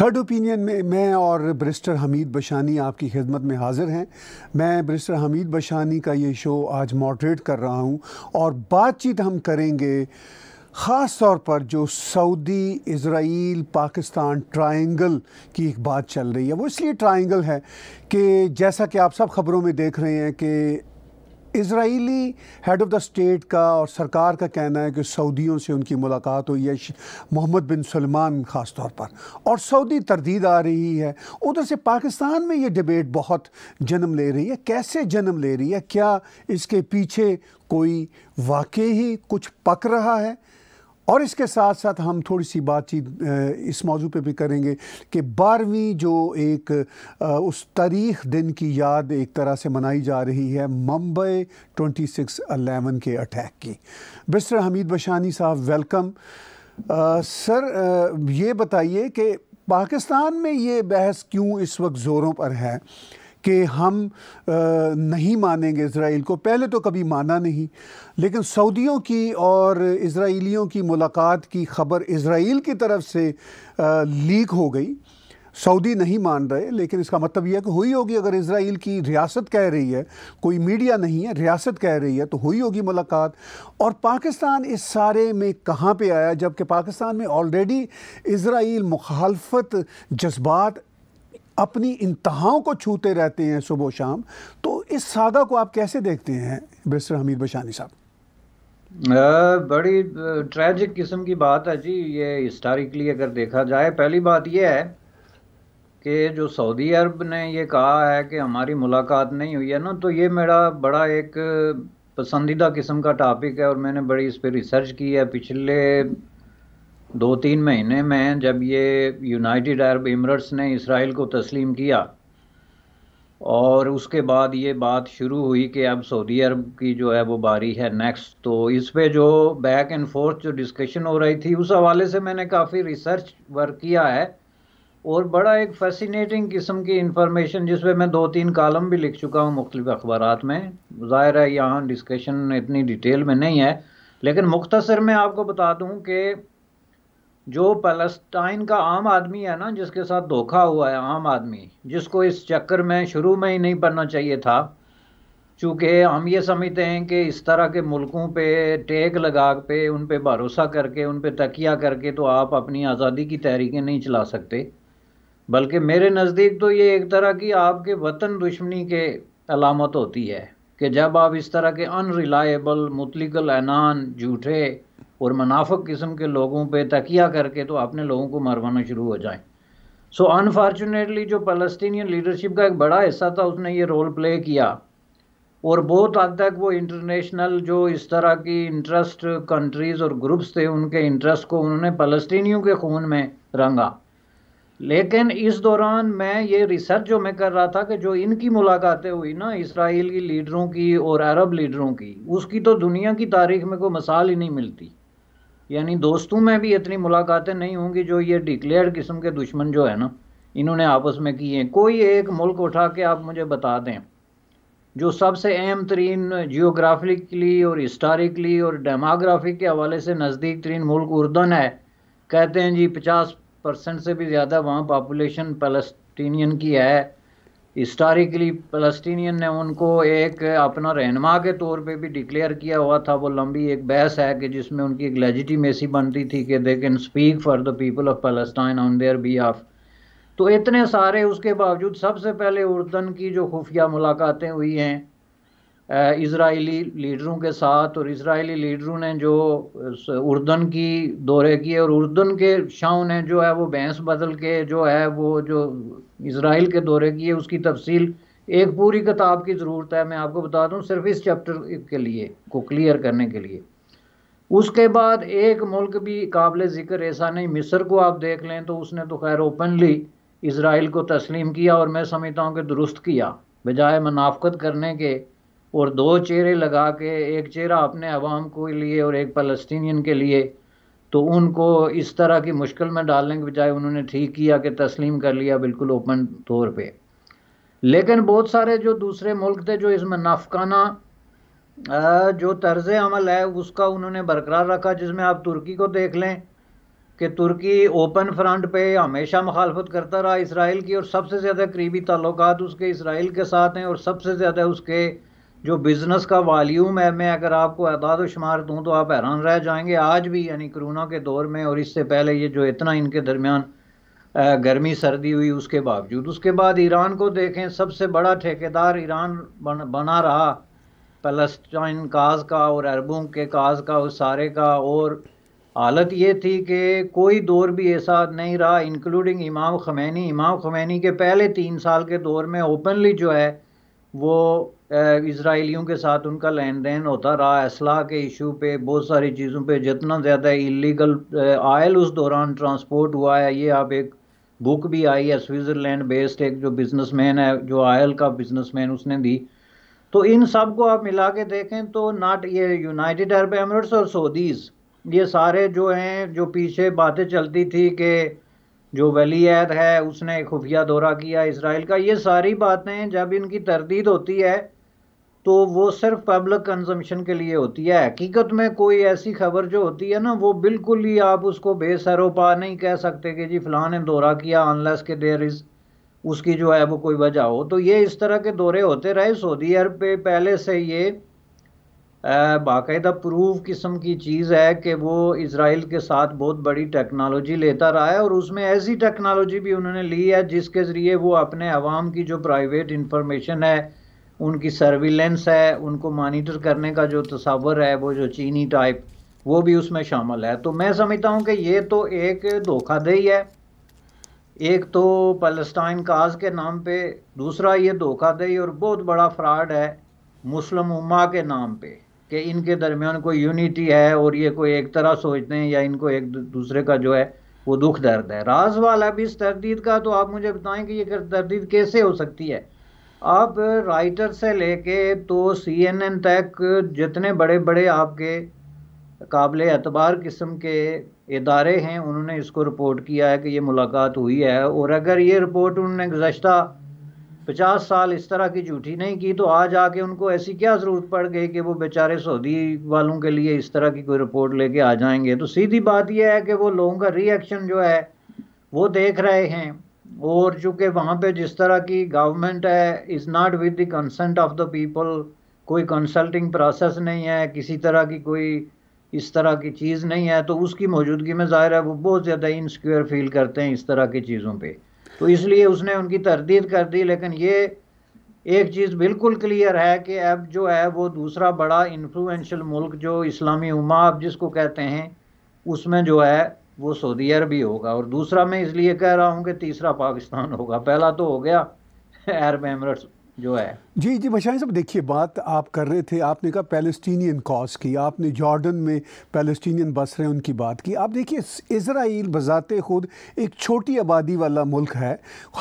third opinion में मैं और ब्रिस्टर हमीद बशानी आपकी खिदमत में हाज़िर हैं मैं ब्रिस्टर हमीद बशानी का ये शो आज मॉडरेट कर रहा हूँ और बातचीत हम करेंगे ख़ास तौर पर जो सऊदी इसराइल पाकिस्तान ट्रायंगल की एक बात चल रही है वो इसलिए ट्रायंगल है कि जैसा कि आप सब खबरों में देख रहे हैं कि Israeli head of the state का और सरकार का कहना है कि सऊदियों से उनकी मुलाकात हुई है मोहम्मद बिन सलमान ख़ास तौर पर और सऊदी तरदीद आ रही है उधर से पाकिस्तान में ये डिबेट बहुत जन्म ले रही है कैसे जन्म ले रही है क्या इसके पीछे कोई वाकई ही कुछ पक रहा है और इसके साथ साथ हम थोड़ी सी बातचीत इस मौजू पे भी करेंगे कि बारहवीं जो एक उस तारीख दिन की याद एक तरह से मनाई जा रही है मुंबई ट्वेंटी सिक्स अलेवन के अटैक की बिस्टर हमीद बशानी साहब वेलकम आ, सर आ, ये बताइए कि पाकिस्तान में ये बहस क्यों इस वक्त ज़ोरों पर है कि हम नहीं मानेंगे इसराइल को पहले तो कभी माना नहीं लेकिन सऊदियों की और इसराइलियों की मुलाकात की खबर इसराइल की तरफ से लीक हो गई सऊदी नहीं मान रहे लेकिन इसका मतलब यह है कि हुई होगी अगर इसराइल की रियासत कह रही है कोई मीडिया नहीं है रियासत कह रही है तो हुई होगी मुलाकात और पाकिस्तान इस सारे में कहाँ पे आया जबकि पाकिस्तान में ऑलरेडी इसराइल मुखालफत जज्बात अपनी इंतहाओं को छूते रहते हैं सुबह शाम तो इस सागा को आप कैसे देखते हैं ब्रिस्टर हमीद बशानी साहब बड़ी ट्रैजिक किस्म की बात है जी ये हिस्टारिकली अगर देखा जाए पहली बात यह है कि जो सऊदी अरब ने ये कहा है कि हमारी मुलाकात नहीं हुई है ना तो ये मेरा बड़ा एक पसंदीदा किस्म का टॉपिक है और मैंने बड़ी इस पर रिसर्च की है पिछले दो तीन महीने में जब ये यूनाइटेड अरब इमरट्स ने इसराइल को तस्लीम किया और उसके बाद ये बात शुरू हुई कि अब सऊदी अरब की जो है वो बारी है नेक्स्ट तो इस पे जो बैक एंड फोर्थ जो डिस्कशन हो रही थी उस हवाले से मैंने काफ़ी रिसर्च वर्क किया है और बड़ा एक फैसिनेटिंग किस्म की इन्फॉर्मेशन पर मैं दो तीन कॉलम भी लिख चुका हूँ मुख्तलिफ अखबार में ज़ाहिर है यहाँ डिस्कशन इतनी डिटेल में नहीं है लेकिन मुख्तसर मैं आपको बता दूँ कि जो पैलेस्टाइन का आम आदमी है ना जिसके साथ धोखा हुआ है आम आदमी जिसको इस चक्कर में शुरू में ही नहीं बनना चाहिए था चूँकि हम ये समझते हैं कि इस तरह के मुल्कों पे टेक लगा पे उन पे भरोसा करके उन पे तकिया करके तो आप अपनी आज़ादी की तहरीकें नहीं चला सकते बल्कि मेरे नज़दीक तो ये एक तरह की आपके वतन दुश्मनी के अलामत होती है कि जब आप इस तरह के अनरिलायबल मुतलिकल एनान झूठे और मुनाफक किस्म के लोगों पे तकिया करके तो अपने लोगों को मरवाना शुरू हो जाए सो so, अनफॉर्चुनेटली जो फ़लस्तीनियन लीडरशिप का एक बड़ा हिस्सा था उसने ये रोल प्ले किया और बहुत हद तक वो इंटरनेशनल जो इस तरह की इंटरेस्ट कंट्रीज़ और ग्रुप्स थे उनके इंटरेस्ट को उन्होंने फ़लस्तीनियों के खून में रंगा लेकिन इस दौरान मैं ये रिसर्च जो मैं कर रहा था कि जो इनकी मुलाकातें हुई ना इसराइल की लीडरों की और अरब लीडरों की उसकी तो दुनिया की तारीख में कोई मिसाल ही नहीं मिलती यानी दोस्तों में भी इतनी मुलाकातें नहीं होंगी जो ये डिक्लेयर किस्म के दुश्मन जो है ना इन्होंने आपस में किए हैं कोई एक मुल्क उठा के आप मुझे बता दें जो सबसे अहम तरीन जियोग्राफिकली और हिस्टारिकली और डेमाग्राफिक के हवाले से नज़दीक तरीन मुल्क उर्दन है कहते हैं जी पचास परसेंट से भी ज़्यादा वहाँ पापुलेशन फ़लस्तीनियन की है हिस्टारिकली फलस्तीनियन ने उनको एक अपना रहनमा के तौर पे भी डिक्लेयर किया हुआ था वो लंबी एक बहस है कि जिसमें उनकी एक लेजिटिमेसी बनती थी कि they can speak for the people of Palestine on their behalf तो इतने सारे उसके बावजूद सबसे पहले उर्दन की जो खुफिया मुलाकातें हुई हैं इसराइली लीडरों के साथ और इसराइली लीडरों ने जो उर्दन की दौरे किए और उर्दन के शाह ने जो है वो बहस बदल के जो है वो जो इसराइल के दौरे की है उसकी तफसील एक पूरी किताब की ज़रूरत है मैं आपको बता दूँ सिर्फ इस चैप्टर के लिए को क्लियर करने के लिए उसके बाद एक मुल्क भी काबिल ज़िक्र ऐसा नहीं मिस्र को आप देख लें तो उसने तो खैर ओपनली इसराइल को तस्लीम किया और मैं समझता हूँ कि दुरुस्त किया बजाय मुनाफ़त करने के और दो चेहरे लगा के एक चेहरा अपने अवाम के लिए और एक फ़लस्तीनियन के लिए तो उनको इस तरह की मुश्किल में डालने के बजाय उन्होंने ठीक किया कि तस्लीम कर लिया बिल्कुल ओपन तौर पे लेकिन बहुत सारे जो दूसरे मुल्क थे जो इसमें नाफकाना जो तर्ज अमल है उसका उन्होंने बरकरार रखा जिसमें आप तुर्की को देख लें कि तुर्की ओपन फ्रंट पे हमेशा मुखालफत करता रहा इसराइल की और सबसे ज़्यादा करीबी ताल्लुक उसके इसराइल के साथ हैं और सबसे ज़्यादा उसके जो बिज़नेस का वॉल्यूम है मैं अगर आपको अदाद शुमार दूँ तो आप हैरान रह जाएंगे आज भी यानी कोरोना के दौर में और इससे पहले ये जो इतना इनके दरमियान गर्मी सर्दी हुई उसके बावजूद उसके बाद ईरान को देखें सबसे बड़ा ठेकेदार ईरान बन, बना रहा पलस्टाइन काज का और अरबों के काज का उस सारे का और हालत ये थी कि कोई दौर भी ऐसा नहीं रहा इंक्लूडिंग इमाम खमैनी इमाम खमैनी के पहले तीन साल के दौर में ओपनली जो है वो इसराइलियों के साथ उनका लेन देन होता रहा असलाह के इशू पे बहुत सारी चीज़ों पे जितना ज़्यादा इलीगल आयल उस दौरान ट्रांसपोर्ट हुआ है ये आप एक बुक भी आई है स्विट्ज़रलैंड बेस्ड एक जो बिजनेसमैन है जो आयल का बिजनेसमैन उसने दी तो इन सब को आप मिला के देखें तो नाट ये यूनाइटेड अरब एमरेट्स और सऊदीज़ ये सारे जो हैं जो पीछे बातें चलती थी कि जो वली है उसने खुफिया दौरा किया इसराइल का ये सारी बातें जब इनकी तरदीद होती है तो वो सिर्फ पब्लिक कंजम्पशन के लिए होती है हकीकत में कोई ऐसी खबर जो होती है ना वो बिल्कुल ही आप उसको बेसरोपा नहीं कह सकते कि जी फ़लाँ ने दौरा किया अनलेस के देर इज़ उसकी जो है वो कोई वजह हो तो ये इस तरह के दौरे होते रहे सऊदी अरब पे पहले से ये बाकायदा प्रूव किस्म की चीज़ है कि वो इसराइल के साथ बहुत बड़ी टेक्नोलॉजी लेता रहा है और उसमें ऐसी टेक्नोलॉजी भी उन्होंने ली है जिसके ज़रिए वो अपने आवाम की जो प्राइवेट इंफॉर्मेशन है उनकी सर्विलेंस है उनको मॉनिटर करने का जो तस्वर है वो जो चीनी टाइप वो भी उसमें शामिल है तो मैं समझता हूँ कि ये तो एक धोखाधही है एक तो पलस्तान काज के नाम पे दूसरा ये धोखाधही और बहुत बड़ा फ्रॉड है मुस्लिम उमा के नाम पे कि इनके दरमियान कोई यूनिटी है और ये कोई एक तरह सोचते हैं या इनको एक दूसरे का जो है वो दुख दर्द है राज वाला भी इस तरदीद का तो आप मुझे बताएं कि ये तरदीद कैसे हो सकती है अब राइटर से लेके तो सी एन एन तक जितने बड़े बड़े आपके काबिल एतबार किस्म के इदारे हैं उन्होंने इसको रिपोर्ट किया है कि ये मुलाकात हुई है और अगर ये रिपोर्ट उन्होंने गुजशत पचास साल इस तरह की झूठी नहीं की तो आज आके उनको ऐसी क्या ज़रूरत पड़ गई कि वो बेचारे सऊदी वालों के लिए इस तरह की कोई रिपोर्ट लेके आ जाएंगे तो सीधी बात यह है कि वो लोगों का रिएक्शन जो है वो देख रहे हैं और चूंकि वहाँ पे जिस तरह की गवर्नमेंट है is not with the consent of the people कोई कंसल्टिंग प्रोसेस नहीं है किसी तरह की कोई इस तरह की चीज़ नहीं है तो उसकी मौजूदगी में ज़ाहिर है वो बहुत ज़्यादा इनसिक्योर फील करते हैं इस तरह की चीज़ों पे तो इसलिए उसने उनकी तरदीद कर दी लेकिन ये एक चीज़ बिल्कुल क्लियर है कि अब जो है वो दूसरा बड़ा इन्फ्लुएंशियल मुल्क जो इस्लामी उमा अब जिसको कहते हैं उसमें जो है वो सऊदी अरब ही होगा और दूसरा मैं इसलिए कह रहा हूँ कि तीसरा पाकिस्तान होगा पहला तो हो गया अरब एमरेट्स जो है जी जी बशाई साहब देखिए बात आप कर रहे थे आपने कहा पैलेस्टीनियन कॉज की आपने जॉर्डन में पैलेस्टीनियन बस रहे उनकी बात की आप देखिए इसराइल बज़ात खुद एक छोटी आबादी वाला मुल्क है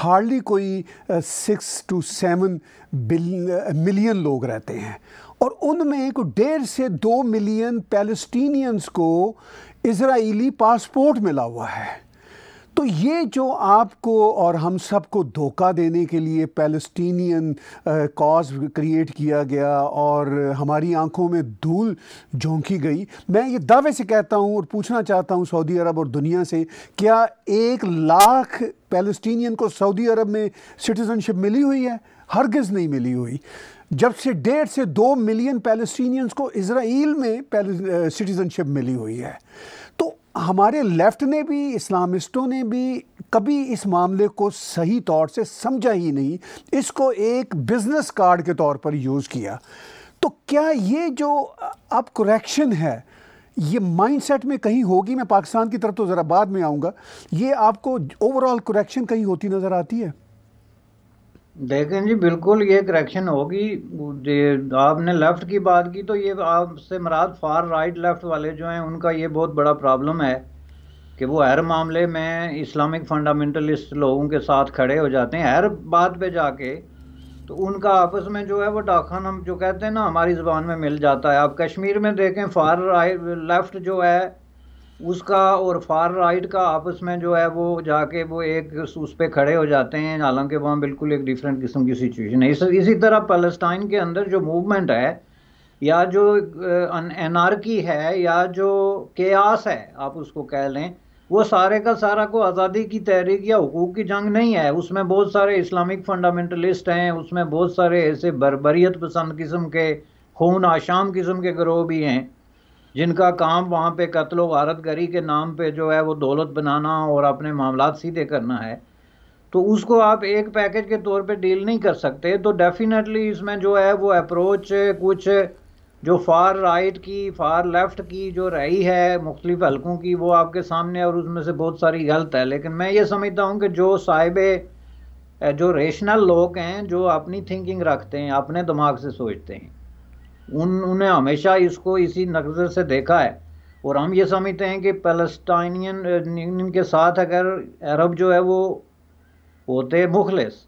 हार्डली कोई सिक्स टू सेवन मिलियन लोग रहते हैं और उनमें एक डेढ़ से दो मिलियन पैलेस्टीनियंस को इसराइली पासपोर्ट मिला हुआ है तो ये जो आपको और हम सबको धोखा देने के लिए पैलस्टीनियन कॉज क्रिएट किया गया और हमारी आंखों में धूल झोंकी गई मैं ये दावे से कहता हूँ और पूछना चाहता हूँ सऊदी अरब और दुनिया से क्या एक लाख पैलस्टीनियन को सऊदी अरब में सिटीज़नशिप मिली हुई है हरगिज़ नहीं मिली हुई जब से डेढ़ से दो मिलियन पैलेस्टीनियंस को इसराइल में सिटीज़नशिप मिली हुई है तो हमारे लेफ्ट ने भी इस्लामिस्टों ने भी कभी इस मामले को सही तौर से समझा ही नहीं इसको एक बिज़नेस कार्ड के तौर पर यूज़ किया तो क्या ये जो अब करेक्शन है ये माइंडसेट में कहीं होगी मैं पाकिस्तान की तरफ तो ज़रा बाद में आऊँगा ये आपको ओवरऑल करेक्शन कहीं होती नज़र आती है देखें जी बिल्कुल ये करेक्शन होगी आपने लेफ़्ट की बात की तो ये आपसे मराद फार राइट लेफ़्ट वाले जो हैं उनका ये बहुत बड़ा प्रॉब्लम है कि वो हर मामले में इस्लामिक फंडामेंटलिस्ट लोगों के साथ खड़े हो जाते हैं हर बात पे जाके तो उनका आपस में जो है वो डाखान हम जो कहते हैं ना हमारी ज़बान में मिल जाता है आप कश्मीर में देखें फार राइट लेफ़्ट जो है उसका और फार राइट का आपस में जो है वो जाके वो एक उस पर खड़े हो जाते हैं हालांकि वहाँ बिल्कुल एक डिफरेंट किस्म की सिचुएशन है इस, इसी तरह पैलेस्टाइन के अंदर जो मूवमेंट है या जो की है या जो केयास है आप उसको कह लें वो सारे का सारा को आज़ादी की तहरीक या हकूक़ की जंग नहीं है उसमें बहुत सारे इस्लामिक फंडामेंटलिस्ट हैं उसमें बहुत सारे ऐसे बरबरीत पसंद किस्म के खून आशाम किस्म के ग्रोह भी हैं जिनका काम वहाँ पे कत्ल वारत गरी के नाम पे जो है वो दौलत बनाना और अपने मामला सीधे करना है तो उसको आप एक पैकेज के तौर पे डील नहीं कर सकते तो डेफिनेटली इसमें जो है वो अप्रोच कुछ जो फार राइट की फार लेफ्ट की जो रही है मुख्तलिफ हल्क़ों की वो आपके सामने और उसमें से बहुत सारी गलत है लेकिन मैं ये समझता हूँ कि जो साहिब जो रेशनल लोग हैं जो अपनी थिंकिंग रखते हैं अपने दिमाग से सोचते हैं उन उन्हें हमेशा इसको इसी नज़र से देखा है और हम ये समझते हैं कि पैलेस्टाइनियन के साथ अगर अरब जो है वो होते मुखलस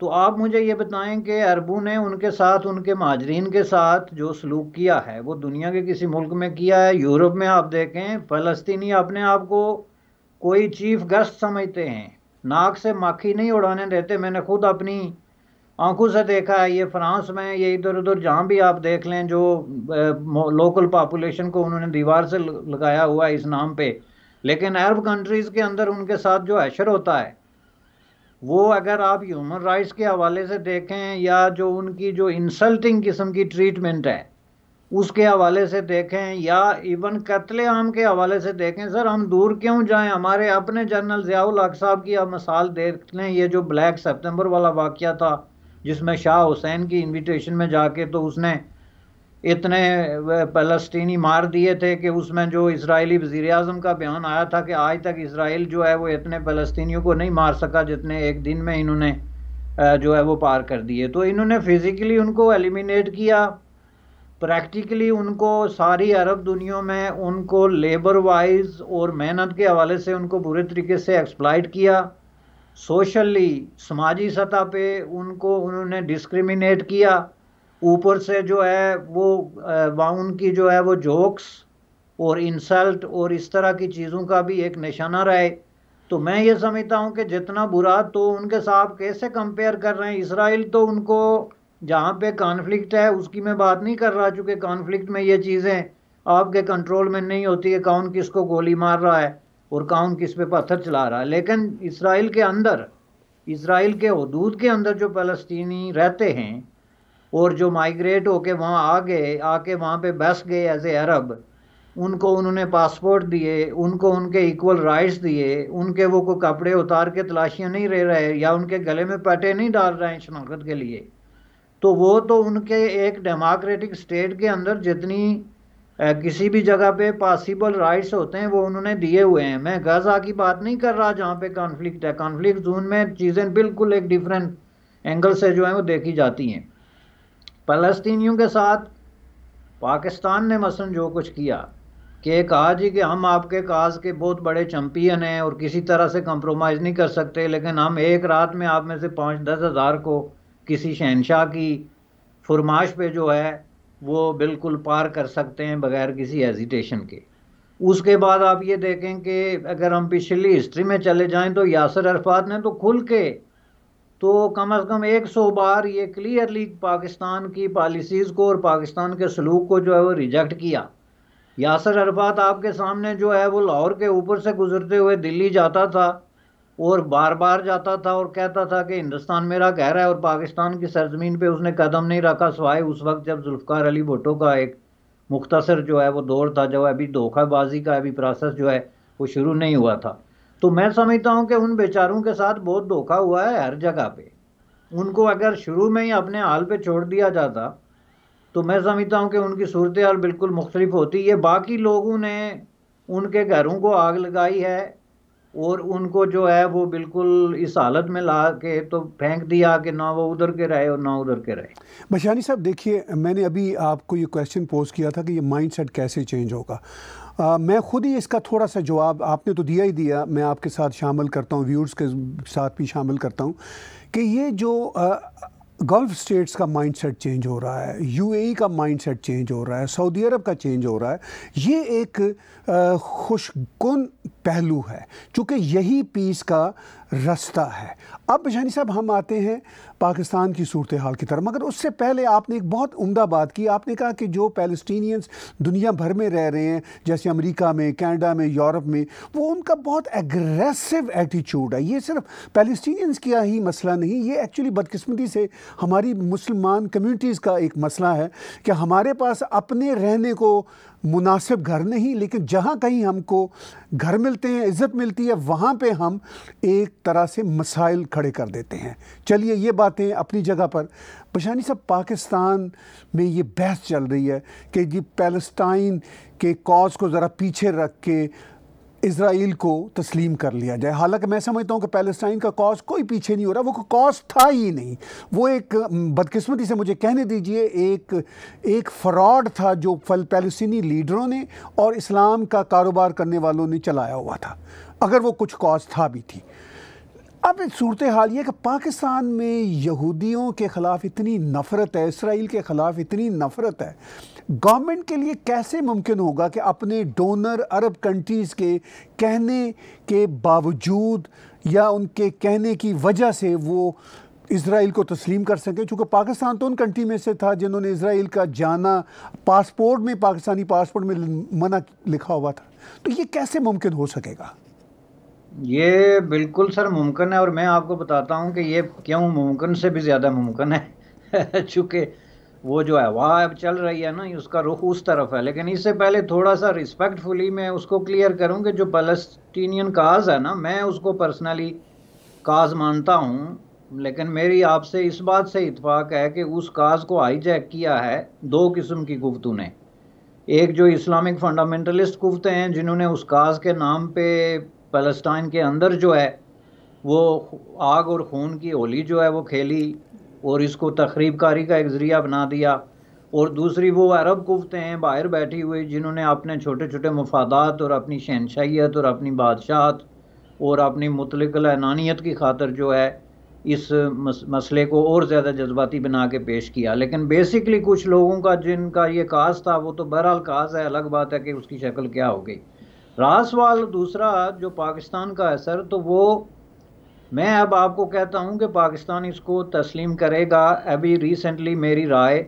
तो आप मुझे ये बताएं कि अरबों ने उनके साथ उनके माजरीन के साथ जो सलूक किया है वो दुनिया के किसी मुल्क में किया है यूरोप में आप देखें फ़लस्तीनी अपने आप को कोई चीफ गेस्ट समझते हैं नाक से माखी नहीं उड़ाने देते मैंने खुद अपनी आंखों से देखा है ये फ्रांस में ये इधर उधर जहाँ भी आप देख लें जो लोकल पॉपुलेशन को उन्होंने दीवार से लगाया हुआ है इस नाम पे लेकिन अरब कंट्रीज़ के अंदर उनके साथ जो अशर होता है वो अगर आप ह्यूमन राइट्स के हवाले से देखें या जो उनकी जो इंसल्टिंग किस्म की ट्रीटमेंट है उसके हवाले से देखें या इवन कत्ले आम के हवाले से देखें सर हम दूर क्यों जाएं हमारे अपने जनरल ज़ियाउल हक साहब की आप मिसाल देख लें ये जो ब्लैक सितंबर वाला वाक़ था जिसमें शाह हुसैन की इनविटेशन में जाके तो उसने इतने फलस्तीनी मार दिए थे कि उसमें जो इसराइली वजीर अजम का बयान आया था कि आज तक इसराइल जो है वो इतने फ़लस्तियों को नहीं मार सका जितने एक दिन में इन्होंने जो है वो पार कर दिए तो इन्होंने फ़िज़िकली उनको एलिमिनेट किया प्रैक्टिकली उनको सारी अरब दुनिया में उनको लेबर वाइज और मेहनत के हवाले से उनको बुरे तरीके से एक्सप्लाइट किया सोशली समाजी सतह पे उनको उन्होंने डिस्क्रिमिनेट किया ऊपर से जो है वो वाउन की जो है वो जोक्स और इंसल्ट और इस तरह की चीज़ों का भी एक निशाना रहे तो मैं ये समझता हूँ कि जितना बुरा तो उनके साथ कैसे कंपेयर कर रहे हैं इसराइल तो उनको जहाँ पे कॉन्फ्लिक्ट है उसकी मैं बात नहीं कर रहा चूँकि कॉन्फ्लिक्ट में ये चीज़ें आपके कंट्रोल में नहीं होती है कौन किसको गोली मार रहा है और कौन किस पे पत्थर चला रहा है लेकिन इसराइल के अंदर इसराइल के हदूद के अंदर जो फ़लस्तनी रहते हैं और जो माइग्रेट होके वहाँ आ गए आके वहाँ पे बस गए एज ए अरब उनको उन्होंने पासपोर्ट दिए उनको उनके इक्वल राइट्स दिए उनके वो को कपड़े उतार के तलाशियाँ नहीं रह रहे या उनके गले में पटे नहीं डाल रहे हैं शनाख्त के लिए तो वो तो उनके एक डेमोक्रेटिक स्टेट के अंदर जितनी किसी भी जगह पे पॉसिबल राइट्स होते हैं वो उन्होंने दिए हुए हैं मैं गजा की बात नहीं कर रहा जहाँ पे कॉन्फ्लिक्ट है कॉन्फ्लिक्ट जोन में चीज़ें बिल्कुल एक डिफरेंट एंगल से जो है वो देखी जाती हैं फलस्तियों के साथ पाकिस्तान ने मसन जो कुछ किया कि कहा जी कि हम आपके काज के बहुत बड़े चैम्पियन हैं और किसी तरह से कंप्रोमाइज़ नहीं कर सकते लेकिन हम एक रात में आप में से पाँच दस हज़ार को किसी शहनशाह की फरमाश पे जो है वो बिल्कुल पार कर सकते हैं बगैर किसी हेजिटेशन के उसके बाद आप ये देखें कि अगर हम पिछली हिस्ट्री में चले जाएं तो यासर अरफात ने तो खुल के तो कम से कम एक सौ बार ये क्लियरली पाकिस्तान की पॉलिसीज़ को और पाकिस्तान के सलूक को जो है वो रिजेक्ट किया यासर अरफात आपके सामने जो है वो लाहौर के ऊपर से गुजरते हुए दिल्ली जाता था और बार बार जाता था और कहता था कि हिंदुस्तान मेरा घर है और पाकिस्तान की सरजमीन पे उसने कदम नहीं रखा सवाए उस वक्त जब जुल्फ़ार अली भुटो का एक मुख्तसर जो है वो दौर था जो अभी धोखाबाजी का अभी प्रोसेस जो है वो शुरू नहीं हुआ था तो मैं समझता हूँ कि उन बेचारों के साथ बहुत धोखा हुआ है हर जगह पे उनको अगर शुरू में ही अपने हाल पे छोड़ दिया जाता तो मैं समझता हूँ कि उनकी सूरत हाल बिल्कुल मुख्तलिफ होती है बाकी लोगों ने उनके घरों को आग लगाई है और उनको जो है वो बिल्कुल इस हालत में ला के तो फेंक दिया कि ना वो उधर के रहे और ना उधर के रहे बशानी साहब देखिए मैंने अभी आपको ये क्वेश्चन पोज किया था कि ये माइंडसेट कैसे चेंज होगा आ, मैं खुद ही इसका थोड़ा सा जवाब आपने तो दिया ही दिया मैं आपके साथ शामिल करता हूँ व्यूर्स के साथ भी शामिल करता हूँ कि ये जो आ, गल्फ स्टेट्स का माइंडसेट चेंज हो रहा है यूएई e का माइंडसेट चेंज हो रहा है सऊदी अरब का चेंज हो रहा है ये एक खुशगुन पहलू है चूँकि यही पीस का रास्ता है अब जानी साहब हम आते हैं पाकिस्तान की सूरत हाल की तरफ मगर उससे पहले आपने एक बहुत उमदा बात की आपने कहा कि जो पैलस्टीनियंस दुनिया भर में रह रहे हैं जैसे अमेरिका में कनाडा में यूरोप में वो उनका बहुत एग्रेसिव एटीट्यूड है ये सिर्फ पैलस्टीनियंस का ही मसला नहीं ये एक्चुअली बदकस्मती से हमारी मुसलमान कम्यूनिटीज़ का एक मसला है कि हमारे पास अपने रहने को मुनासिब घर नहीं लेकिन जहाँ कहीं हमको घर मिलते हैं इज़्ज़त मिलती है वहाँ पे हम एक तरह से मसाइल खड़े कर देते हैं चलिए ये बातें अपनी जगह पर पशानी साहब पाकिस्तान में ये बहस चल रही है कि जी पैलेस्टाइन के कॉज को ज़रा पीछे रख के इसराइल को तस्लीम कर लिया जाए हालांकि मैं समझता हूँ कि पैलेस्टाइन का कॉज कोई पीछे नहीं हो रहा वो कॉज था ही नहीं वो एक बदकिस्मती से मुझे कहने दीजिए एक एक फ्रॉड था जो फल पैलेस्तीनी लीडरों ने और इस्लाम का कारोबार करने वालों ने चलाया हुआ था अगर वो कुछ कॉज था भी थी अब एक सूरत हाल ये कि पाकिस्तान में यहूदियों के ख़िलाफ़ इतनी नफ़रत है इसराइल के ख़िलाफ़ इतनी नफ़रत है गवर्नमेंट के लिए कैसे मुमकिन होगा कि अपने डोनर अरब कंट्रीज़ के कहने के बावजूद या उनके कहने की वजह से वो इसराइल को तस्लीम कर सकें चूँकि पाकिस्तान तो उन कंट्री में से था जिन्होंने इसराइल का जाना पासपोर्ट में पाकिस्तानी पासपोर्ट में मना लिखा हुआ था तो ये कैसे मुमकिन हो सकेगा ये बिल्कुल सर मुमकिन है और मैं आपको बताता हूँ कि ये क्यों मुमकिन से भी ज़्यादा मुमकिन है चूँकि वो जो है वहाँ अब चल रही है ना उसका रुख उस तरफ है लेकिन इससे पहले थोड़ा सा रिस्पेक्टफुली मैं उसको क्लियर करूँ कि जो फलस्तीनियन काज है ना मैं उसको पर्सनली काज मानता हूँ लेकिन मेरी आपसे इस बात से इतफाक़ है कि उस काज को हाईजैक किया है दो किस्म की गुफ्तू ने एक जो इस्लामिक फंडामेंटलिस्ट कुफ्ते हैं जिन्होंने उस काज के नाम पे पैलेस्टाइन के अंदर जो है वो आग और खून की होली जो है वो खेली और इसको तकरीब कारी का एक ज़रिया बना दिया और दूसरी वो अरब कुफ्ते हैं बाहर बैठी हुई जिन्होंने अपने छोटे छोटे मफादात और अपनी शहनशाहत और अपनी बादशाहत और अपनी मुतलकल एनानियत की खातर जो है इस मस, मसले को और ज़्यादा जज्बाती बना के पेश किया लेकिन बेसिकली कुछ लोगों का जिनका ये काज था वो तो बहरहाल काज है अलग बात है कि उसकी शक्ल क्या हो गई रास वाल दूसरा जो पाकिस्तान का है सर तो वो मैं अब आपको कहता हूँ कि पाकिस्तान इसको तस्लीम करेगा अभी रिसेंटली मेरी राय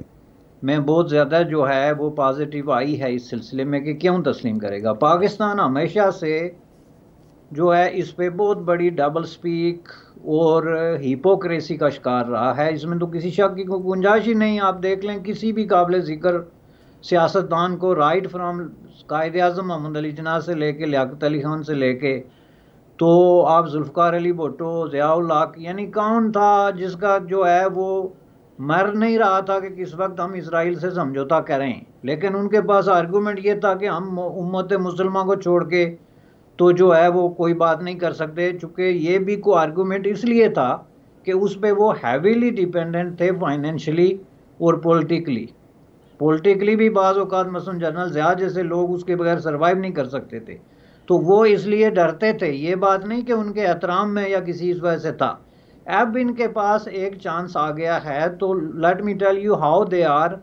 में बहुत ज़्यादा जो है वो पॉजिटिव आई है इस सिलसिले में कि क्यों तस्लीम करेगा पाकिस्तान हमेशा से जो है इस पर बहुत बड़ी डबल स्पीक और हिपोक्रेसी का शिकार रहा है इसमें तो किसी शक की गुंजाइश ही नहीं आप देख लें किसी भी काबिल ज़िक्र सियासतदान को राइट फ्राम कायद अजम मोहम्मद अली जना से लेके लियात अली खान से लेके तो आप जुल्फ़ार अली भुट्टो जयाउल्लाक यानी कौन था जिसका जो है वो मर नहीं रहा था कि किस वक्त हम इसराइल से समझौता करें लेकिन उनके पास आर्गूमेंट ये था कि हम उम्मत मुसलमा को छोड़ के तो जो है वो कोई बात नहीं कर सकते चूँकि ये भी को आर्गूमेंट इसलिए था कि उस पर वो हैवीली डिपेंडेंट थे फाइनेंशली और पोलिटिकली पॉलिटिकली भी बाज़ अवत मसलन जनरल ज़्या जैसे लोग उसके बगैर सर्वाइव नहीं कर सकते थे तो वो इसलिए डरते थे ये बात नहीं कि उनके एहतराम में या किसी इस वजह से था अब इनके पास एक चांस आ गया है तो let me tell you how they are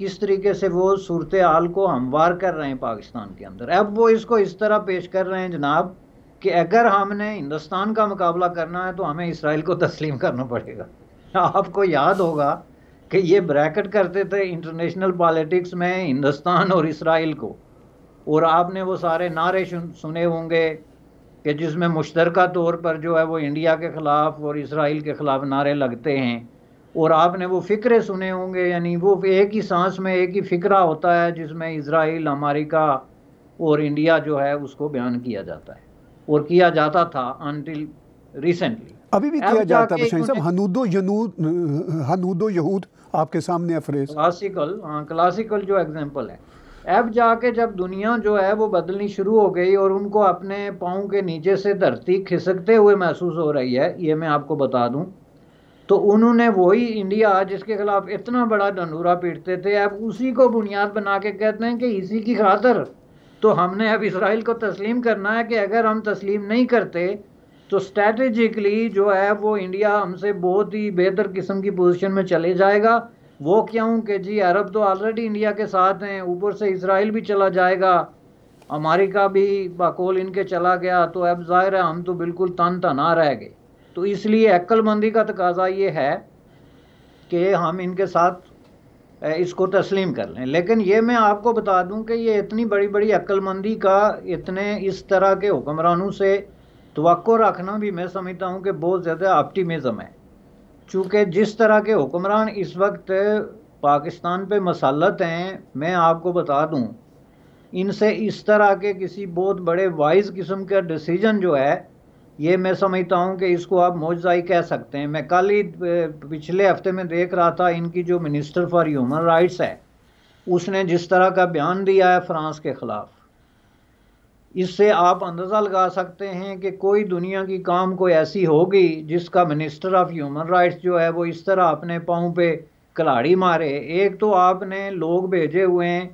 किस तरीके से वो सूरत हाल को हमवार कर रहे हैं पाकिस्तान के अंदर अब वो इसको इस तरह पेश कर रहे हैं जनाब कि अगर हमने हिंदुस्तान का मुकाबला करना है तो हमें इसराइल को तस्लीम करना पड़ेगा आपको याद होगा कि ये ब्रैकेट करते थे इंटरनेशनल पॉलिटिक्स में हिंदुस्तान और इसराइल को और आपने वो सारे नारे सुने होंगे कि जिसमें मुश्तरक तौर पर जो है वो इंडिया के ख़िलाफ़ और इसराइल के ख़िलाफ़ नारे लगते हैं और आपने वो फ़िक्रे सुने होंगे यानी वो एक ही सांस में एक ही फ़िक्रा होता है जिसमें इसराइल अमेरिका और इंडिया जो है उसको बयान किया जाता है और किया जाता था अनटिल रिसेंटली अभी भी किया जाता है हनूदो यनूद हनूदो यहूद आपके सामने अफरेज क्लासिकल हाँ क्लासिकल जो एग्जाम्पल है अब जाके जब दुनिया जो है वो बदलनी शुरू हो गई और उनको अपने पाँव के नीचे से धरती खिसकते हुए महसूस हो रही है ये मैं आपको बता दूँ तो उन्होंने वही इंडिया जिसके खिलाफ इतना बड़ा डंडूरा पीटते थे अब उसी को बुनियाद बना के कहते हैं कि इसी की खातर तो हमने अब इसराइल को तस्लीम करना है कि अगर हम तस्लीम नहीं करते तो स्ट्रेटेजिकली जो है वो इंडिया हमसे बहुत ही बेहतर किस्म की पोजीशन में चले जाएगा वो क्यों कि जी अरब तो ऑलरेडी इंडिया के साथ हैं ऊपर से इसराइल भी चला जाएगा अमेरिका भी बाकोल इनके चला गया तो अब जाहिर है हम तो बिल्कुल तन तना रह गए तो इसलिए अक्लमंदी का तकाजा ये है कि हम इनके साथ इसको तस्लीम कर लें लेकिन ये मैं आपको बता दूं कि ये इतनी बड़ी बड़ी अक्लमंदी का इतने इस तरह के हुक्मरानों से तो रखना भी मैं समझता हूँ कि बहुत ज़्यादा आप्टिमिज़म है चूँकि जिस तरह के हुक्मरान इस वक्त पाकिस्तान पे मसालत हैं मैं आपको बता दूँ इनसे इस तरह के किसी बहुत बड़े वाइज किस्म का डिसीजन जो है ये मैं समझता हूँ कि इसको आप मोजाई कह सकते हैं मैं कल ही पिछले हफ्ते में देख रहा था इनकी जो मिनिस्टर फॉर ह्यूमन राइट्स है उसने जिस तरह का बयान दिया है फ्रांस के ख़िलाफ़ इससे आप अंदाज़ा लगा सकते हैं कि कोई दुनिया की काम कोई ऐसी होगी जिसका मिनिस्टर ऑफ ह्यूमन राइट्स जो है वो इस तरह अपने पाँव पे कलाड़ी मारे एक तो आपने लोग भेजे हुए हैं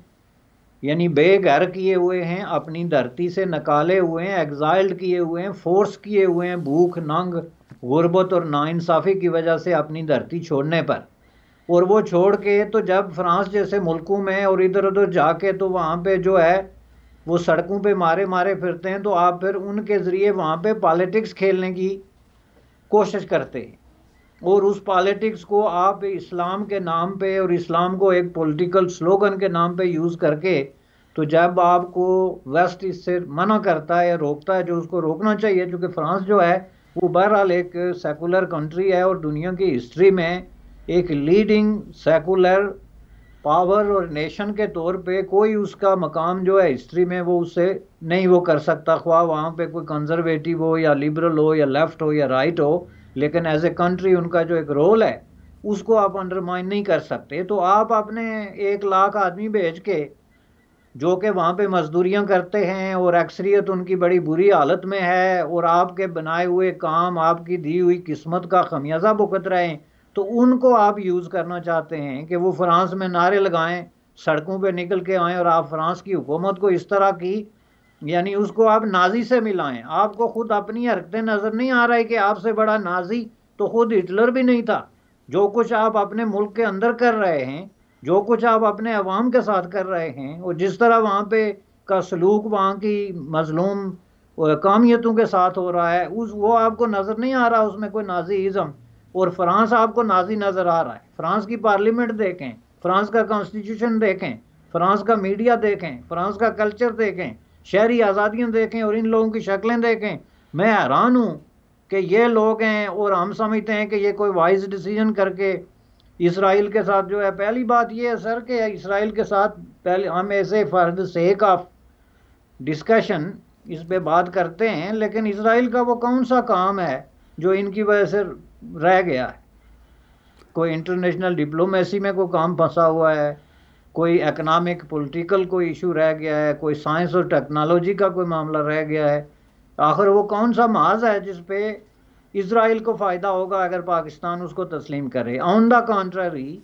यानी बेघर किए हुए हैं अपनी धरती से निकाले हुए हैं एग्जाइल्ड किए हुए हैं फोर्स किए हुए हैं भूख नंग गुर्बत और नाइंसाफ़ी की वजह से अपनी धरती छोड़ने पर और वो छोड़ के तो जब फ्रांस जैसे मुल्कों में और इधर उधर जाके तो वहाँ पे जो है वो सड़कों पे मारे मारे फिरते हैं तो आप फिर उनके ज़रिए वहाँ पे पॉलिटिक्स खेलने की कोशिश करते हैं और उस पॉलिटिक्स को आप इस्लाम के नाम पे और इस्लाम को एक पॉलिटिकल स्लोगन के नाम पे यूज़ करके तो जब आपको वेस्ट इससे मना करता है या रोकता है जो उसको रोकना चाहिए क्योंकि फ्रांस जो है वो बहरहाल एक सेकुलर कंट्री है और दुनिया की हिस्ट्री में एक लीडिंग सेकुलर पावर और नेशन के तौर पे कोई उसका मकाम जो है हिस्ट्री में वो उससे नहीं वो कर सकता ख्वा वहाँ पे कोई कंजर्वेटिव हो या लिबरल हो या लेफ्ट हो या राइट हो लेकिन एज ए कंट्री उनका जो एक रोल है उसको आप अंडरमाइन नहीं कर सकते तो आप अपने एक लाख आदमी भेज के जो कि वहाँ पे मजदूरियाँ करते हैं और अक्सरियत उनकी बड़ी बुरी हालत में है और आपके बनाए हुए काम आपकी दी हुई किस्मत का खमियाजा भुगत रहे हैं तो उनको आप यूज़ करना चाहते हैं कि वो फ्रांस में नारे लगाएं सड़कों पे निकल के आएँ और आप फ्रांस की हुकूमत को इस तरह की यानी उसको आप नाजी से मिलाएं आपको खुद अपनी हरकतें नज़र नहीं आ रही कि आपसे बड़ा नाजी तो खुद हिटलर भी नहीं था जो कुछ आप अपने मुल्क के अंदर कर रहे हैं जो कुछ आप अपने अवाम के साथ कर रहे हैं और जिस तरह वहाँ पे का सलूक वहाँ की मजलूम कामियतों के साथ हो रहा है उस वो आपको नज़र नहीं आ रहा उसमें कोई नाजी इज़म और फ्रांस आपको नाजी नज़र आ रहा है फ्रांस की पार्लियामेंट देखें फ्रांस का कॉन्स्टिट्यूशन देखें फ्रांस का मीडिया देखें फ्रांस का कल्चर देखें शहरी आज़ादियाँ देखें और इन लोगों की शक्लें देखें मैं हैरान हूँ कि ये लोग हैं और हम समझते हैं कि ये कोई वाइज डिसीजन करके इसराइल के साथ जो है पहली बात ये है सर कि इसराइल के साथ पहले हम ऐसे द सेक ऑफ डिस्कशन इस पे बात करते हैं लेकिन इसराइल का वो कौन सा काम है जो इनकी वजह से रह गया है कोई इंटरनेशनल डिप्लोमेसी में कोई काम फंसा हुआ है कोई इकोनॉमिक पॉलिटिकल कोई इशू रह गया है कोई साइंस और टेक्नोलॉजी का कोई मामला रह गया है आखिर वो कौन सा महाज है जिस पे इसराइल को फ़ायदा होगा अगर पाकिस्तान उसको तस्लीम करे ऑन द कॉन्ट्ररी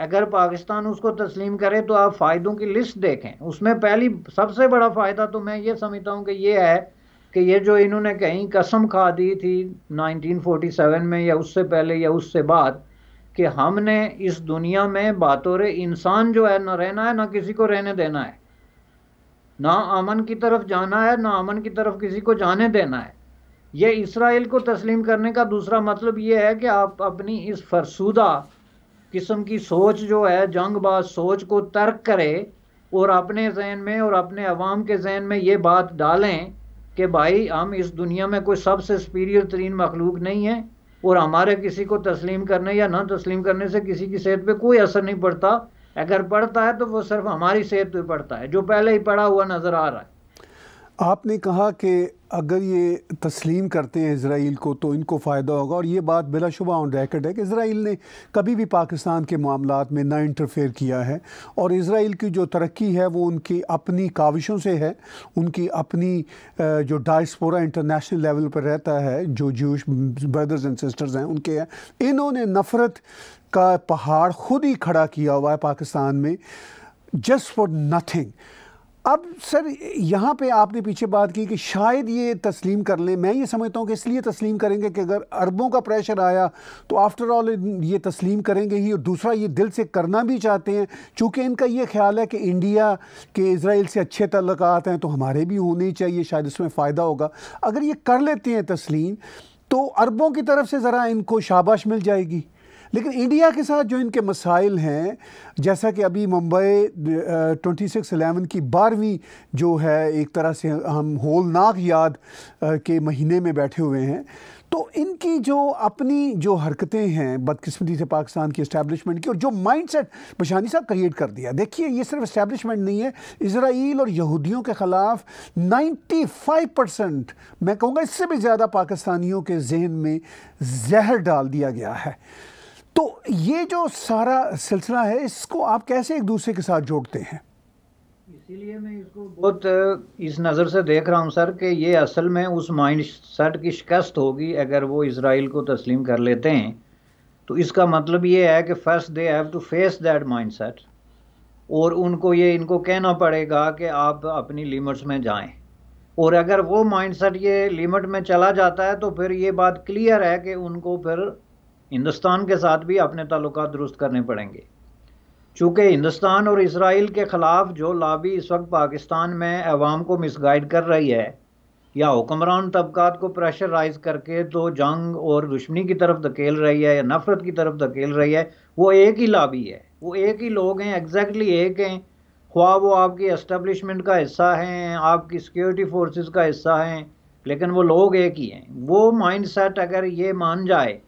अगर पाकिस्तान उसको तस्लीम करे तो आप फ़ायदों की लिस्ट देखें उसमें पहली सबसे बड़ा फ़ायदा तो मैं ये समझता हूँ कि ये है कि ये जो इन्होंने कहीं कसम खा दी थी 1947 में या उससे पहले या उससे बाद कि हमने इस दुनिया में बातों इंसान जो है ना रहना है ना किसी को रहने देना है ना अमन की तरफ जाना है ना अमन की तरफ किसी को जाने देना है यह इसराइल को तस्लीम करने का दूसरा मतलब ये है कि आप अपनी इस फरसुदा किस्म की सोच जो है जंगबाज सोच को तर्क करें और अपने जहन में और अपने अवाम के जहन में ये बात डालें कि भाई हम इस दुनिया में कोई सबसे सुपीरियर तरीन मखलूक नहीं है और हमारे किसी को तस्लीम करने या ना तस्लीम करने से किसी की सेहत पे कोई असर नहीं पड़ता अगर पड़ता है तो वो सिर्फ हमारी सेहत पे पड़ता है जो पहले ही पड़ा हुआ नज़र आ रहा है आपने कहा कि अगर ये तस्लीम करते हैं इसराइल को तो इनको फ़ायदा होगा और ये बात बिलाशुबा ऑन रैकेट है कि इसराइल ने कभी भी पाकिस्तान के मामला में ना इंटरफेयर किया है और इसराइल की जो तरक्की है वो उनकी अपनी काविशों से है उनकी अपनी जो डाइसपोरा इंटरनेशनल लेवल पर रहता है जो जूश ब्रदर्स एंड सिस्टर्स हैं उनके हैं इन्होंने नफ़रत का पहाड़ खुद ही खड़ा किया हुआ है पाकिस्तान में जस्ट फॉर नथिंग अब सर यहाँ पे आपने पीछे बात की कि शायद ये तस्लीम कर लें मैं ये समझता हूँ कि इसलिए तस्लीम करेंगे कि अगर अरबों का प्रेशर आया तो आफ्टर ऑल ये तस्लीम करेंगे ही और दूसरा ये दिल से करना भी चाहते हैं चूँकि इनका ये ख्याल है कि इंडिया के इसराइल से अच्छे तल्लक हैं तो हमारे भी होने चाहिए शायद इसमें फ़ायदा होगा अगर ये कर लेते हैं तस्लीम तो अरबों की तरफ से ज़रा इनको शाबाश मिल जाएगी लेकिन इंडिया के साथ जो इनके मसाइल हैं जैसा कि अभी मुंबई ट्वेंटी सिक्स एलेवन की बारहवीं जो है एक तरह से हम होलनाक याद के महीने में बैठे हुए हैं तो इनकी जो अपनी जो हरकतें हैं बदकिस्मती से पाकिस्तान की इस्टेबलिशमेंट की और जो माइंडसेट बशानी साहब क्रिएट कर दिया देखिए ये सिर्फ इस्टेबलिशमेंट नहीं है इसराइल और यहूदियों के ख़िलाफ़ 95 परसेंट मैं कहूँगा इससे भी ज़्यादा पाकिस्तानियों के जहन में जहर डाल दिया गया है तो ये जो सारा सिलसिला है इसको आप कैसे एक दूसरे के साथ जोड़ते हैं इसीलिए मैं इसको बहुत इस नज़र से देख रहा हूँ सर कि ये असल में उस माइंड सेट की शिकस्त होगी अगर वो इसराइल को तस्लीम कर लेते हैं तो इसका मतलब ये है कि first they have to face that mindset और उनको ये इनको कहना पड़ेगा कि आप अपनी लिमिट्स में जाएं और अगर वो माइंडसेट ये लिमिट में चला जाता है तो फिर ये बात क्लियर है कि उनको फिर हिंदुस्तान के साथ भी अपने ताल्लुक दुरुस्त करने पड़ेंगे चूँकि हिंदुस्तान और इसराइल के ख़िलाफ़ जो लाबी इस वक्त पाकिस्तान में अवाम को मिसगाइड कर रही है या हुक्मरान तबक़ात को राइज करके तो जंग और दुश्मनी की तरफ धकेल रही है या नफ़रत की तरफ धकेल रही है वो एक ही लाबी है वो एक ही लोग हैं एग्जैक्टली एक हैं ख्वा वो आपकी इस्टबलिशमेंट का हिस्सा हैं आपकी सिक्योरिटी फोर्सेस का हिस्सा हैं लेकिन वो लोग एक ही हैं वो माइंड सेट अगर ये मान जाए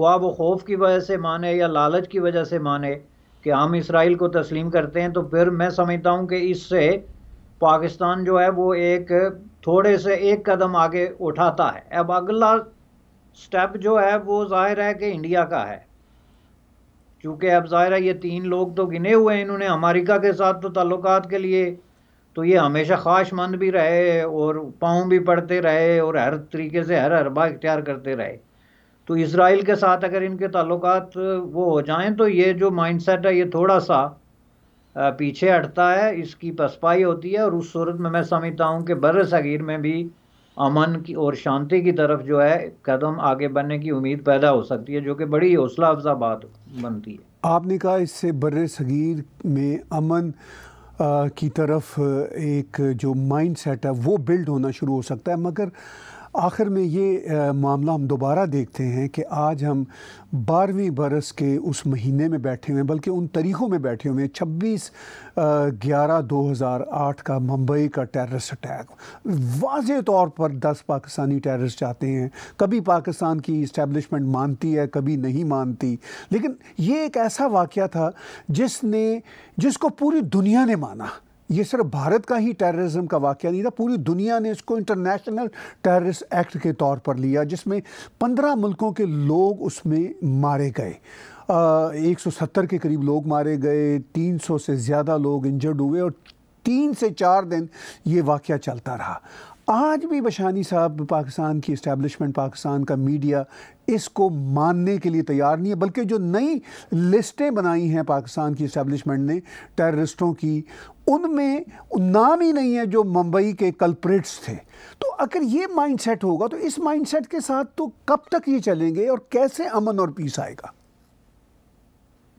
ख्वाब व खौफ की वजह से माने या लालच की वजह से माने कि हम इसराइल को तस्लीम करते हैं तो फिर मैं समझता हूँ कि इससे पाकिस्तान जो है वो एक थोड़े से एक कदम आगे उठाता है अब अगला स्टेप जो है वो ज़ाहिर है कि इंडिया का है क्योंकि अब ज़ाहिर है ये तीन लोग तो गिने हुए हैं इन्होंने अमेरिका के साथ तो ताल्लुक के लिए तो ये हमेशा ख्वाहिशमंद भी रहे और पाँव भी पड़ते रहे और हर तरीके से हर हरबा इख्तियार करते रहे तो इसराइल के साथ अगर इनके ताल्लुक वो हो जाएं तो ये जो माइंडसेट है ये थोड़ा सा पीछे हटता है इसकी पसपाई होती है और उस सूरत में मैं समझता हूँ कि बर सगीर में भी अमन की और शांति की तरफ जो है कदम आगे बढ़ने की उम्मीद पैदा हो सकती है जो कि बड़ी हौसला अफजा बात बनती है आपने कहा इससे बर सगीर में अमन आ, की तरफ एक जो माइंड सेट है वो बिल्ड होना शुरू हो सकता है मगर आखिर में ये मामला हम दोबारा देखते हैं कि आज हम बारहवीं बरस के उस महीने में बैठे हुए हैं बल्कि उन तरीक़ों में बैठे हुए हैं छब्बीस ग्यारह दो हज़ार आठ का मुंबई का टेररिस्ट अटैक वाज तौर पर दस पाकिस्तानी टेररिस्ट जाते हैं कभी पाकिस्तान की इस्टेबलिशमेंट मानती है कभी नहीं मानती लेकिन ये एक ऐसा वाक़ था जिसने जिसको पूरी दुनिया ने माना ये सिर्फ भारत का ही टेररिज्म का वाक्य नहीं था पूरी दुनिया ने इसको इंटरनेशनल टेररिस्ट एक्ट के तौर पर लिया जिसमें पंद्रह मुल्कों के लोग उसमें मारे गए एक सौ सत्तर के करीब लोग मारे गए तीन सौ से ज़्यादा लोग इंजर्ड हुए और तीन से चार दिन ये वाक़ चलता रहा आज भी बशानी साहब पाकिस्तान की इस्टेबलिशमेंट पाकिस्तान का मीडिया इसको मानने के लिए तैयार नहीं है बल्कि जो नई लिस्टें बनाई हैं पाकिस्तान की इस्टेबलिशमेंट ने टेररिस्टों की उनमें नाम ही नहीं है जो मुंबई के कल्प्रेट्स थे तो अगर ये माइंडसेट होगा तो इस माइंडसेट के साथ तो कब तक ये चलेंगे और कैसे अमन और पीस आएगा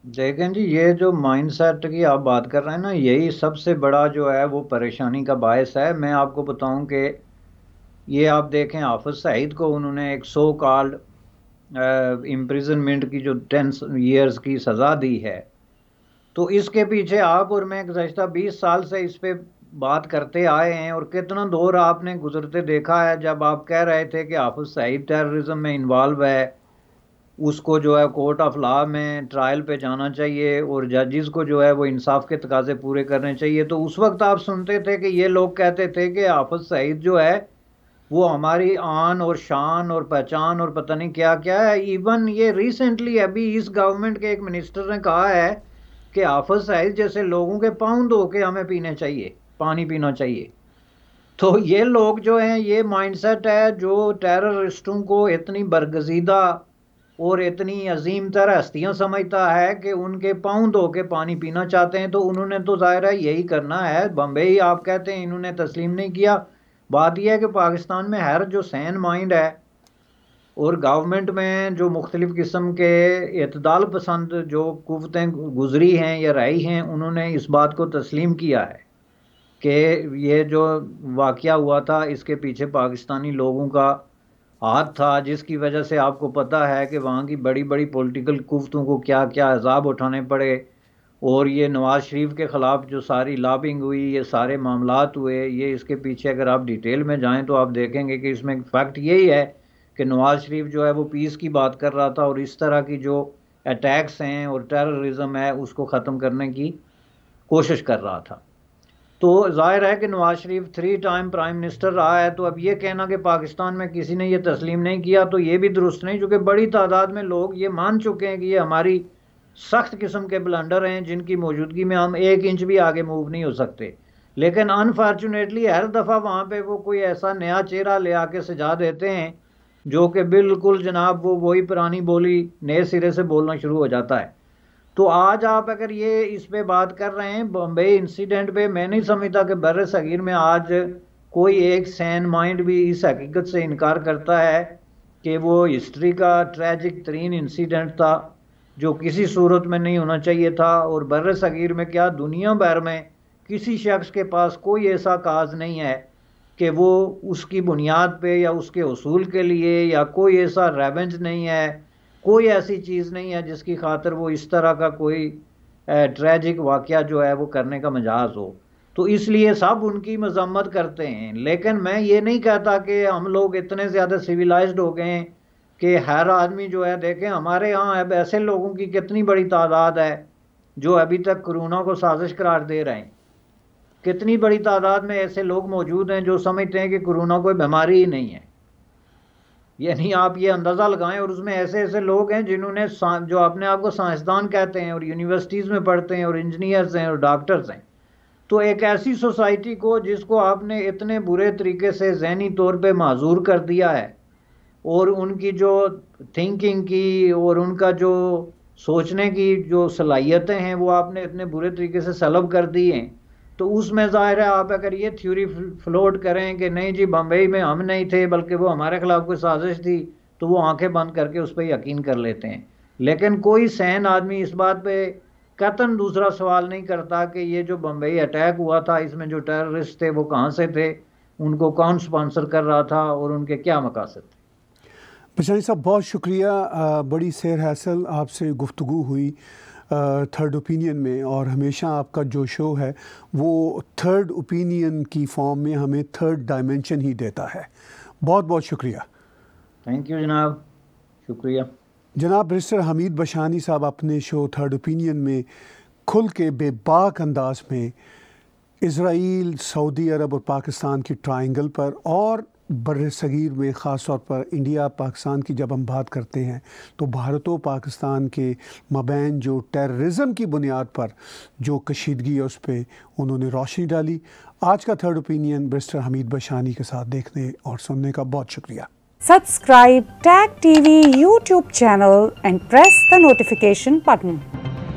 देखें जी ये जो माइंड सेट की आप बात कर रहे हैं ना यही सबसे बड़ा जो है वो परेशानी का बायस है मैं आपको बताऊं कि ये आप देखें हाफिज सईद को उन्होंने एक सो कॉल्ड इम्प्रिजनमेंट की जो टेन इयर्स की सज़ा दी है तो इसके पीछे आप और मैं गुजशत बीस साल से इस पर बात करते आए हैं और कितना दौर आपने गुजरते देखा है जब आप कह रहे थे कि हाफिज सईद टेर्रिज़म में इन्वॉल्व है उसको जो है कोर्ट ऑफ लॉ में ट्रायल पे जाना चाहिए और जजेस को जो है वो इंसाफ के तकाजे पूरे करने चाहिए तो उस वक्त आप सुनते थे कि ये लोग कहते थे कि हाफज सईद जो है वो हमारी आन और शान और पहचान और पता नहीं क्या क्या है इवन ये रिसेंटली अभी इस गवर्नमेंट के एक मिनिस्टर ने कहा है कि हाफज सईद जैसे लोगों के पाँव धो के हमें पीने चाहिए पानी पीना चाहिए तो ये लोग जो हैं ये माइंडसेट है जो टेररिस्टों को इतनी बरगजीदा और इतनी अजीम तरह हस्तियाँ समझता है कि उनके पाँव धो के पानी पीना चाहते हैं तो उन्होंने तो ज़ाहिर है यही करना है बम्बे ही आप कहते हैं इन्होंने तस्लीम नहीं किया बात यह है कि पाकिस्तान में हर जो सैन माइंड है और गवर्नमेंट में जो मुख्तलिफ़ किस्म के अतदाल पसंद जो कुतें गुजरी हैं या रही हैं उन्होंने इस बात को तस्लीम किया है कि ये जो वाक़ हुआ था इसके पीछे पाकिस्तानी लोगों का हाथ था जिसकी वजह से आपको पता है कि वहाँ की बड़ी बड़ी पॉलिटिकल कुफ्तों को क्या क्या अजाब उठाने पड़े और ये नवाज़ शरीफ के ख़िलाफ़ जो सारी लाबिंग हुई ये सारे मामला हुए ये इसके पीछे अगर आप डिटेल में जाएँ तो आप देखेंगे कि इसमें फैक्ट यही है कि नवाज़ शरीफ जो है वो पीस की बात कर रहा था और इस तरह की जो अटैक्स हैं और टेररिज्म है उसको ख़त्म करने की कोशिश कर रहा था तो जाहिर है कि Nawaz Sharif three time prime minister रहा है तो अब ये कहना कि पाकिस्तान में किसी ने ये तस्लीम नहीं किया तो ये भी दुरुस्त नहीं चूँकि बड़ी तादाद में लोग ये मान चुके हैं कि ये हमारी सख्त किस्म के ब्लंडर हैं जिनकी मौजूदगी में हम एक इंच भी आगे मूव नहीं हो सकते लेकिन अनफॉर्चुनेटली हर दफ़ा वहाँ पर वो कोई ऐसा नया चेहरा ले आके सजा देते हैं जो कि बिल्कुल जनाब वो वही पुरानी बोली नए सिरे से बोलना शुरू हो जाता है तो आज आप अगर ये इस पर बात कर रहे हैं बॉम्बे इंसिडेंट पे मैं नहीं समझता कि बर सगीर में आज कोई एक सैन माइंड भी इस हकीकत से इनकार करता है कि वो हिस्ट्री का ट्रैजिक तरीन इंसिडेंट था जो किसी सूरत में नहीं होना चाहिए था और बर सगीर में क्या दुनिया भर में किसी शख्स के पास कोई ऐसा काज नहीं है कि वो उसकी बुनियाद पे या उसके असूल के लिए या कोई ऐसा रेवेंज नहीं है कोई ऐसी चीज़ नहीं है जिसकी खातर वो इस तरह का कोई ट्रेजिक वाक़ जो है वो करने का मजाज हो तो इसलिए सब उनकी मजम्मत करते हैं लेकिन मैं ये नहीं कहता कि हम लोग इतने ज़्यादा सिविलाइज्ड हो गए हैं कि हर आदमी जो है देखें हमारे यहाँ अब ऐसे लोगों की कितनी बड़ी तादाद है जो अभी तक कोरोना को साजिश करार दे रहे हैं कितनी बड़ी तादाद में ऐसे लोग मौजूद हैं जो समझते हैं कि कोरोना कोई बीमारी ही नहीं है यानी आप ये अंदाज़ा लगाएं और उसमें ऐसे ऐसे लोग हैं जिन्होंने जो अपने आप को साइंसदान कहते हैं और यूनिवर्सिटीज़ में पढ़ते हैं और इंजीनियर्स हैं और डॉक्टर्स हैं तो एक ऐसी सोसाइटी को जिसको आपने इतने बुरे तरीके से जहनी तौर पे माजूर कर दिया है और उनकी जो थिंकिंग की और उनका जो सोचने की जो सलाहियतें हैं वो आपने इतने बुरे तरीके से सलब कर दी हैं तो उसमें ज़ाहिर है आप अगर ये थ्योरी फ्लोट करें कि नहीं जी बम्बई में हम नहीं थे बल्कि वो हमारे खिलाफ कोई साजिश थी तो वो आंखें बंद करके उस पर यकीन कर लेते हैं लेकिन कोई सहन आदमी इस बात पे कतन दूसरा सवाल नहीं करता कि ये जो बम्बई अटैक हुआ था इसमें जो टेररिस्ट थे वो कहाँ से थे उनको कौन स्पॉन्सर कर रहा था और उनके क्या मकासद थे बेचारी साहब बहुत शुक्रिया बड़ी सैर हासिल आपसे गुफ्तु हुई थर्ड ओपिनियन में और हमेशा आपका जो शो है वो थर्ड ओपिनियन की फॉर्म में हमें थर्ड डायमेंशन ही देता है बहुत बहुत शुक्रिया थैंक यू जनाब शुक्रिया जनाब रजिस्टर हमीद बशानी साहब अपने शो थर्ड ओपिनियन में खुल के बेबाक अंदाज में इसराइल सऊदी अरब और पाकिस्तान की ट्राइंगल पर और बर सग़ीर में ख़ास तौर पर इंडिया पाकिस्तान की जब हम बात करते हैं तो भारत और पाकिस्तान के मबैन जो टेर्रजम की बुनियाद पर जो कशीदगी है उस पर उन्होंने रोशनी डाली आज का third opinion barrister Hamid Bashani के साथ देखने और सुनने का बहुत शुक्रिया subscribe Tag TV YouTube channel and press the notification button